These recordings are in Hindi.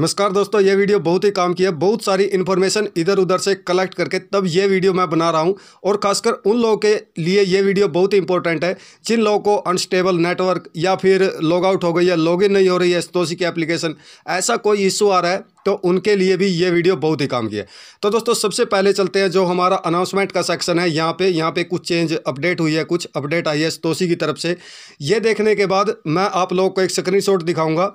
नमस्कार दोस्तों ये वीडियो बहुत ही काम की है बहुत सारी इन्फॉर्मेशन इधर उधर से कलेक्ट करके तब ये वीडियो मैं बना रहा हूँ और खासकर उन लोगों के लिए ये वीडियो बहुत ही इंपॉर्टेंट है जिन लोगों को अनस्टेबल नेटवर्क या फिर लॉग आउट हो गई या लॉग इन नहीं हो रही है एस्तोसी की एप्लीकेशन ऐसा कोई इशू आ रहा है तो उनके लिए भी ये वीडियो बहुत ही काम की है तो दोस्तों सबसे पहले चलते हैं जो हमारा अनाउंसमेंट का सेक्शन है यहाँ पे यहाँ पे कुछ चेंज अपडेट हुई है कुछ अपडेट आई है तोसी की तरफ से ये देखने के बाद मैं आप लोगों को एक स्क्रीनशॉट दिखाऊंगा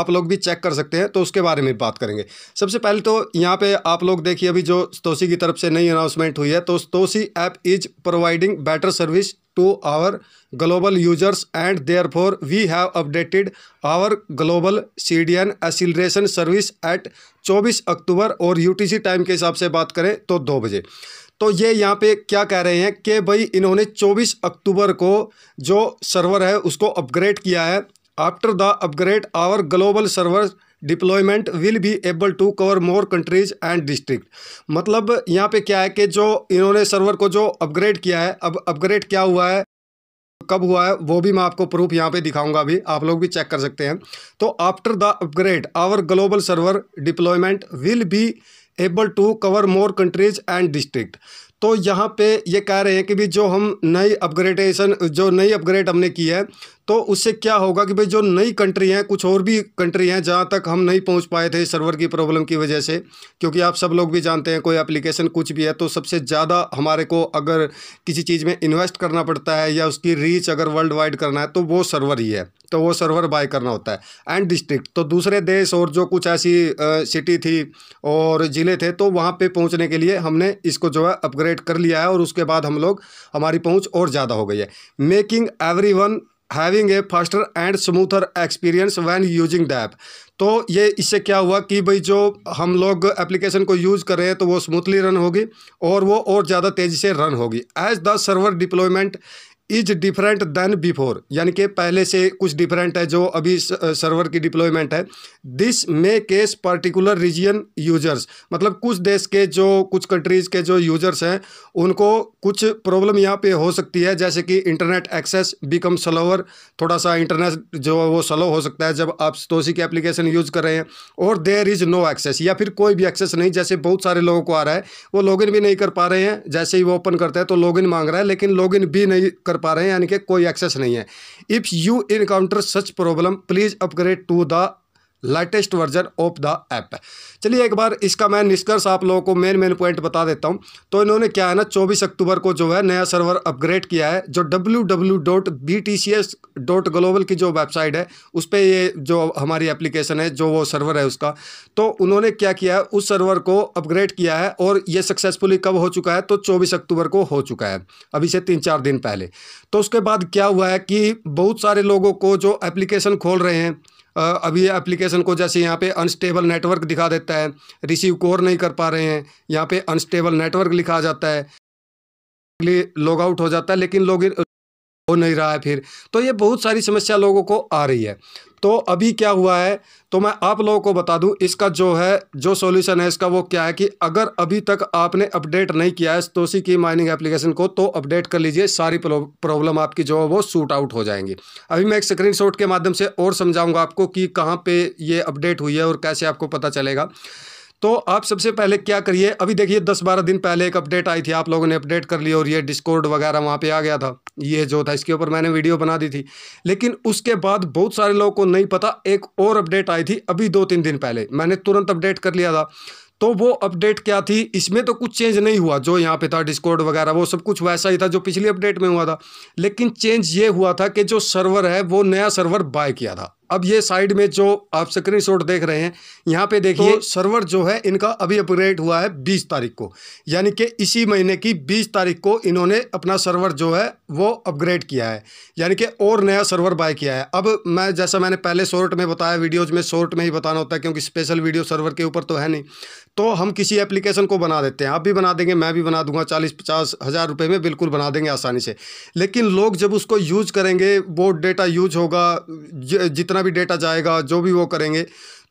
आप लोग भी चेक कर सकते हैं तो उसके बारे में बात करेंगे सबसे पहले तो यहाँ पे आप लोग देखिए अभी जो तोसी की तरफ से नई अनाउंसमेंट हुई है तो तोसी app is providing better service to users and their users we have updated our global C D N acceleration service at चौबीस अक्टूबर और सी टाइम के हिसाब से बात करें तो दो बजे तो ये यहाँ पे क्या कह रहे हैं कि भाई इन्होंने चौबीस अक्टूबर को जो सर्वर है उसको अपग्रेड किया है after the upgrade our global server deployment will be able to cover more countries and district मतलब यहाँ पे क्या है कि जो इन्होंने सर्वर को जो अपग्रेड किया है अब अपग्रेड क्या हुआ है कब हुआ है वो भी मैं आपको प्रूफ यहाँ पे दिखाऊंगा अभी आप लोग भी चेक कर सकते हैं तो after the upgrade our global server deployment will be able to cover more countries and district तो यहाँ पे ये कह रहे हैं कि भी जो हम नई अपग्रेडेशन जो नई अपग्रेड हमने की है तो उससे क्या होगा कि भाई जो नई कंट्री हैं कुछ और भी कंट्री हैं जहाँ तक हम नहीं पहुँच पाए थे सर्वर की प्रॉब्लम की वजह से क्योंकि आप सब लोग भी जानते हैं कोई एप्लीकेशन कुछ भी है तो सबसे ज़्यादा हमारे को अगर किसी चीज़ में इन्वेस्ट करना पड़ता है या उसकी रीच अगर वर्ल्ड वाइड करना है तो वो सर्वर ही है तो वो सर्वर बाय करना होता है एंड डिस्ट्रिक्ट तो दूसरे देश और जो कुछ ऐसी सिटी थी और ज़िले थे तो वहाँ पर पहुँचने के लिए हमने इसको जो है अपग्रेड कर लिया है और उसके बाद हम लोग हमारी पहुँच और ज़्यादा हो गई है making everyone having a faster and smoother experience when using the app तो ये इससे क्या हुआ कि भाई जो हम लोग एप्लीकेशन को यूज़ कर रहे हैं तो वो स्मूथली रन होगी और वो और ज़्यादा तेज़ी से रन होगी as the server deployment is different than before यानी कि पहले से कुछ डिफरेंट है जो अभी सर्वर की डिप्लॉयमेंट है this may cause particular region users मतलब कुछ देश के जो कुछ कंट्रीज़ के जो यूजर्स हैं उनको कुछ प्रॉब्लम यहाँ पे हो सकती है जैसे कि इंटरनेट एक्सेस बिकम स्लोअर थोड़ा सा इंटरनेट जो वो स्लो हो सकता है जब आप तोसी की एप्लीकेशन यूज़ कर रहे हैं और देयर इज़ नो एक्सेस या फिर कोई भी एक्सेस नहीं जैसे बहुत सारे लोगों को आ रहा है वो लॉग भी नहीं कर पा रहे हैं जैसे ही वो ओपन करते हैं तो लॉग मांग रहा है लेकिन लॉग भी नहीं कर पा रहे हैं यानी कि कोई एक्सेस नहीं है if you encounter such problem please upgrade to the latest version of the app है चलिए एक बार इसका मैं निष्कर्ष आप लोगों को मेन मेन पॉइंट बता देता हूँ तो इन्होंने क्या है ना 24 अक्टूबर को जो है नया सर्वर अपग्रेड किया है जो W W dot B T C S dot global की जो वेबसाइट है उस पर ये जो हमारी एप्लीकेशन है जो वो सर्वर है उसका तो उन्होंने क्या किया है उस सर्वर को अपग्रेड किया है और ये सक्सेसफुली कब हो चुका है तो चौबीस अक्टूबर को हो चुका है अभी से तीन चार दिन पहले तो उसके बाद क्या हुआ है कि बहुत सारे लोगों को जो एप्लीकेशन खोल रहे हैं अभी एप्लीकेशन को जैसे यहाँ पे अनस्टेबल नेटवर्क दिखा देता है रिसीव कोर नहीं कर पा रहे हैं यहाँ पे अनस्टेबल नेटवर्क लिखा जाता है लॉग आउट हो जाता है लेकिन लोग हो नहीं रहा है फिर तो ये बहुत सारी समस्या लोगों को आ रही है तो अभी क्या हुआ है तो मैं आप लोगों को बता दूं इसका जो है जो सॉल्यूशन है इसका वो क्या है कि अगर अभी तक आपने अपडेट नहीं किया है तोसी की माइनिंग एप्लीकेशन को तो अपडेट कर लीजिए सारी प्रॉब्लम आपकी जो है वो सूट आउट हो जाएंगी अभी मैं एक स्क्रीन के माध्यम से और समझाऊंगा आपको कि कहाँ पर ये अपडेट हुई है और कैसे आपको पता चलेगा तो आप सबसे पहले क्या करिए अभी देखिए दस बारह दिन पहले एक अपडेट आई थी आप लोगों ने अपडेट कर लिया और ये डिस्कोर्ड वगैरह वहाँ पे आ गया था ये जो था इसके ऊपर मैंने वीडियो बना दी थी लेकिन उसके बाद बहुत सारे लोगों को नहीं पता एक और अपडेट आई थी अभी दो तीन दिन पहले मैंने तुरंत अपडेट कर लिया था तो वो अपडेट क्या थी इसमें तो कुछ चेंज नहीं हुआ जो यहाँ पे था डिस्कॉर्ड वगैरह वो सब कुछ वैसा ही था जो पिछली अपडेट में हुआ था लेकिन चेंज ये हुआ था कि जो सर्वर है वो नया सर्वर बाय किया था अब ये साइड में जो आप स्क्रीन शॉट देख रहे हैं यहाँ पे देखिए तो सर्वर जो है इनका अभी अपग्रेड हुआ है बीस तारीख को यानी कि इसी महीने की बीस तारीख को इन्होंने अपना सर्वर जो है वो अपग्रेड किया है यानी कि और नया सर्वर बाय किया है अब मैं जैसा मैंने पहले शॉर्ट में बताया वीडियोज़ में शॉर्ट में ही बताना होता है क्योंकि स्पेशल वीडियो सर्वर के ऊपर तो है नहीं तो हम किसी एप्लीकेशन को बना देते हैं आप भी बना देंगे मैं भी बना दूंगा चालीस पचास हज़ार रुपये में बिल्कुल बना देंगे आसानी से लेकिन लोग जब उसको यूज करेंगे वो डेटा यूज होगा जितना भी डेटा जाएगा जो भी वो करेंगे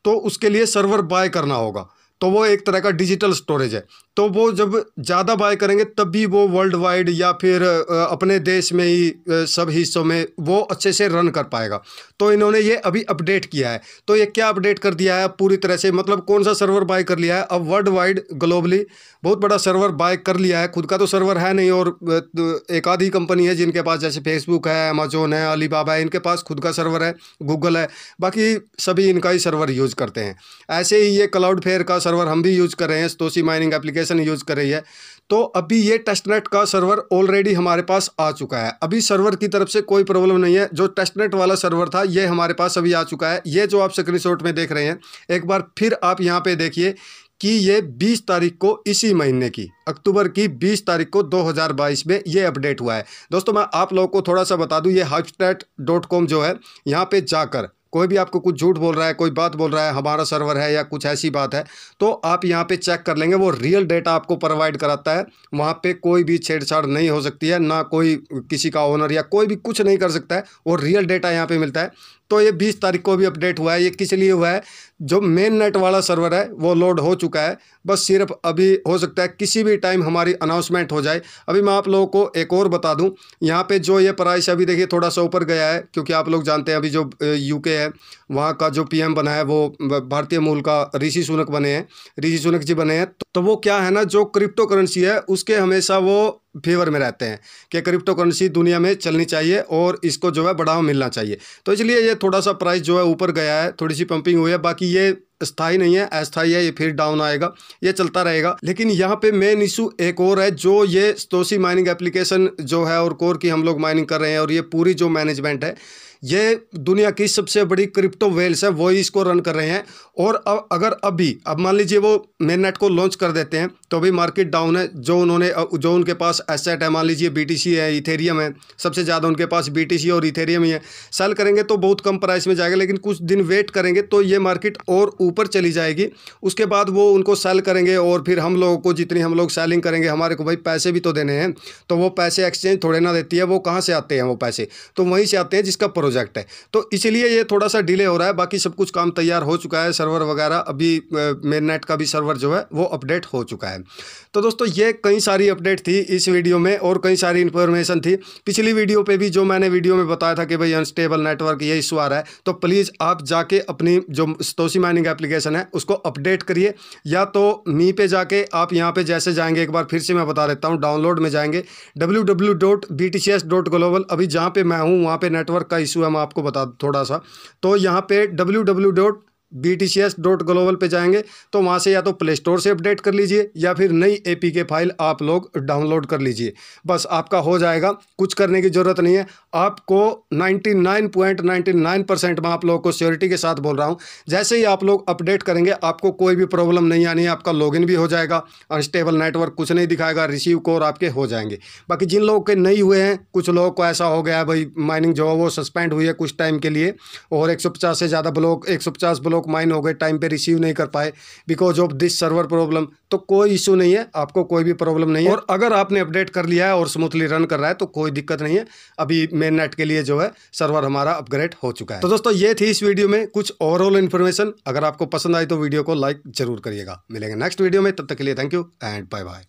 तो उसके लिए सर्वर बाय करना होगा तो वो एक तरह का डिजिटल स्टोरेज है तो वो जब ज़्यादा बाय करेंगे तब भी वो वर्ल्ड वाइड या फिर अपने देश में ही सब हिस्सों में वो अच्छे से रन कर पाएगा तो इन्होंने ये अभी अपडेट किया है तो ये क्या अपडेट कर दिया है पूरी तरह से मतलब कौन सा सर्वर बाय कर लिया है अब वर्ल्ड वाइड ग्लोबली बहुत बड़ा सर्वर बाय कर लिया है खुद का तो सर्वर है नहीं और तो एक आधी कंपनी है जिनके पास जैसे फेसबुक है अमेजोन है अली है इनके पास खुद का सर्वर है गूगल है बाकी सभी इनका ही सर्वर यूज़ करते हैं ऐसे ही ये क्लाउड फेयर का सर्वर हम भी यूज़ कर रहे हैं स्तोसी माइनिंग एप्लीकेशन यूज़ कर रही है तो अभी ये टेस्टनेट का सर्वर ऑलरेडी हमारे पास आ चुका है अभी सर्वर की तरफ से कोई प्रॉब्लम नहीं है जो टेस्टनेट वाला सर्वर था ये हमारे पास अभी आ चुका है ये जो आप स्क्रीनशॉट में देख रहे हैं एक बार फिर आप यहाँ पे देखिए कि ये 20 तारीख को इसी महीने की अक्टूबर की 20 तारीख को 2022 में ये अपडेट हुआ है दोस्तों मैं आप लोगों को थोड़ा सा बता दूं ये हबस्टैट जो है यहाँ पे जाकर कोई भी आपको कुछ झूठ बोल रहा है कोई बात बोल रहा है हमारा सर्वर है या कुछ ऐसी बात है तो आप यहाँ पे चेक कर लेंगे वो रियल डेटा आपको प्रोवाइड कराता है वहाँ पे कोई भी छेड़छाड़ नहीं हो सकती है ना कोई किसी का ओनर या कोई भी कुछ नहीं कर सकता है वो रियल डेटा यहाँ पे मिलता है तो ये बीस तारीख को भी अपडेट हुआ है ये किस लिए हुआ है जो मेन नेट वाला सर्वर है वो लोड हो चुका है बस सिर्फ अभी हो सकता है किसी भी टाइम हमारी अनाउंसमेंट हो जाए अभी मैं आप लोगों को एक और बता दूं यहाँ पे जो ये प्राइस अभी देखिए थोड़ा सा ऊपर गया है क्योंकि आप लोग जानते हैं अभी जो यूके है वहाँ का जो पीएम बना है वो भारतीय मूल का ऋषि सुनक बने हैं ऋषि सुनक जी बने हैं तो वो क्या है ना जो क्रिप्टो करेंसी है उसके हमेशा वो फेवर में रहते हैं कि क्रिप्टो करेंसी दुनिया में चलनी चाहिए और इसको जो है बढ़ावा मिलना चाहिए तो इसलिए ये थोड़ा सा प्राइस जो है ऊपर गया है थोड़ी सी पंपिंग हुई है बाकी ये स्थाई नहीं है अस्थाई है ये फिर डाउन आएगा ये चलता रहेगा लेकिन यहाँ पे मेन इशू एक और है जो ये स्तोसी माइनिंग एप्लीकेशन जो है और कोर की हम लोग माइनिंग कर रहे हैं और ये पूरी जो मैनेजमेंट है ये दुनिया की सबसे बड़ी क्रिप्टो वेल्स है वही इसको रन कर रहे हैं और अब अगर अभी अब मान लीजिए वो मेननेट को लॉन्च कर देते हैं तो अभी मार्केट डाउन है जो उन्होंने जो उनके पास एसेट है मान लीजिए बी है इथेरियम है सबसे ज़्यादा उनके पास बी और इथेरियम ही है सेल करेंगे तो बहुत कम प्राइस में जाएगा लेकिन कुछ दिन वेट करेंगे तो ये मार्केट और ऊपर चली जाएगी उसके बाद वो उनको सेल करेंगे और फिर हम लोगों को जितनी हम लोग सेलिंग करेंगे हमारे को भाई पैसे भी तो देने हैं तो वो पैसे एक्सचेंज थोड़े ना देती है वो कहाँ से आते हैं वो पैसे तो वहीं से आते हैं जिसका प्रोजेक्ट है तो इसीलिए ये थोड़ा सा डिले हो रहा है बाकी सब कुछ काम तैयार हो चुका है सर्वर वगैरह अभी मेन नेट का भी सर्वर जो है वो अपडेट हो चुका है तो दोस्तों ये कई सारी अपडेट थी इस वीडियो में और कई सारी इन्फॉर्मेशन थी पिछली वीडियो पर भी जो मैंने वीडियो में बताया था कि भाई अनस्टेबल नेटवर्क ये इशू आ रहा है तो प्लीज़ आप जाके अपनी जो स्तोसी माइनिंग एप्लीकेशन है उसको अपडेट करिए या तो मी पे जाके आप यहाँ पे जैसे जाएंगे एक बार फिर से मैं बता देता हूँ डाउनलोड में जाएंगे डब्ल्यू अभी जहाँ पर मैं हूँ वहाँ पर नेटवर्क का इशू इशू है मैं आपको बता थोड़ा सा तो यहाँ पे W W dot B T C S dot global पर जाएंगे तो वहाँ से या तो प्ले स्टोर से अपडेट कर लीजिए या फिर नई ए पी के फाइल आप लोग डाउनलोड कर लीजिए बस आपका हो जाएगा कुछ करने की ज़रूरत नहीं है आपको ninety nine point ninety nine percent मैं आप लोगों को श्योरिटी के साथ बोल रहा हूँ जैसे ही आप लोग अपडेट करेंगे आपको कोई भी प्रॉब्लम नहीं आनी है आपका लॉगिन भी हो जाएगा अनस्टेबल नेटवर्क कुछ नहीं दिखाएगा रिसीव कोर आपके हो जाएंगे बाकी जिन लोगों के नहीं हुए हैं कुछ लोगों को ऐसा हो गया भाई माइनिंग जो है वो सस्पेंड हुई है कुछ टाइम के लिए और एक से ज़्यादा ब्लॉक एक ब्लॉक लोग माइन हो गए टाइम पे रिसीव नहीं कर पाए because of this server problem तो कोई इशू नहीं है आपको कोई भी प्रॉब्लम नहीं है और अगर आपने अपडेट कर लिया है और स्मूथली रन कर रहा है तो कोई दिक्कत नहीं है अभी मेन नेट के लिए जो है सर्वर हमारा अपग्रेड हो चुका है तो दोस्तों ये थी इस वीडियो में कुछ ओवरऑल इन्फॉर्मेशन अगर आपको पसंद आई तो वीडियो को लाइक जरूर करिएगा मिलेंगे नेक्स्ट वीडियो में तब तक के लिए thank you and bye bye